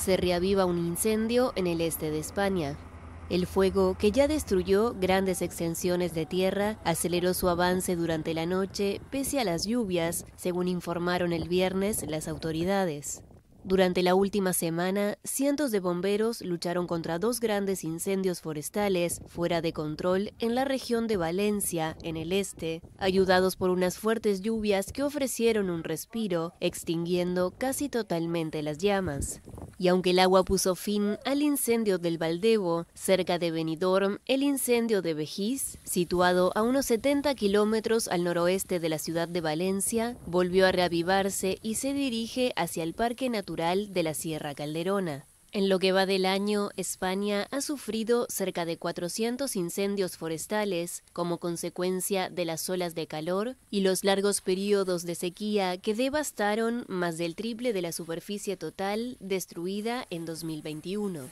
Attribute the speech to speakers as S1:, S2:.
S1: se reaviva un incendio en el este de España. El fuego, que ya destruyó grandes extensiones de tierra, aceleró su avance durante la noche pese a las lluvias, según informaron el viernes las autoridades. Durante la última semana, cientos de bomberos lucharon contra dos grandes incendios forestales fuera de control en la región de Valencia, en el este, ayudados por unas fuertes lluvias que ofrecieron un respiro, extinguiendo casi totalmente las llamas. Y aunque el agua puso fin al incendio del Valdebo, cerca de Benidorm, el incendio de Vejís, situado a unos 70 kilómetros al noroeste de la ciudad de Valencia, volvió a reavivarse y se dirige hacia el Parque Natural de la Sierra Calderona. En lo que va del año, España ha sufrido cerca de 400 incendios forestales como consecuencia de las olas de calor y los largos periodos de sequía que devastaron más del triple de la superficie total destruida en 2021.